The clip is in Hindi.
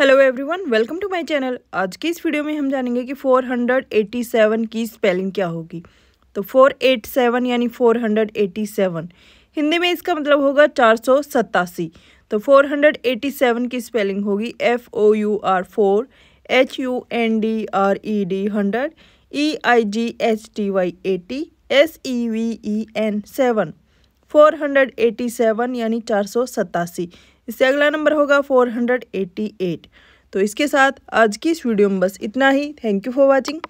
hello everyone welcome to my channel आज की इस वीडियो में हम जानेंगे कि 487 की स्पेलिंग क्या होगी तो 487 यानी 487 हिंदी में इसका मतलब होगा चार तो 487 की स्पेलिंग होगी F O U R four H U N D R E D hundred E I G H T Y eighty S E V E N seven four hundred eighty seven यानी चार सौ सतासी इससे अगला नंबर होगा फोर हंड्रेड एट्टी एट तो इसके साथ आज की इस वीडियो में बस इतना ही थैंक यू फॉर वॉचिंग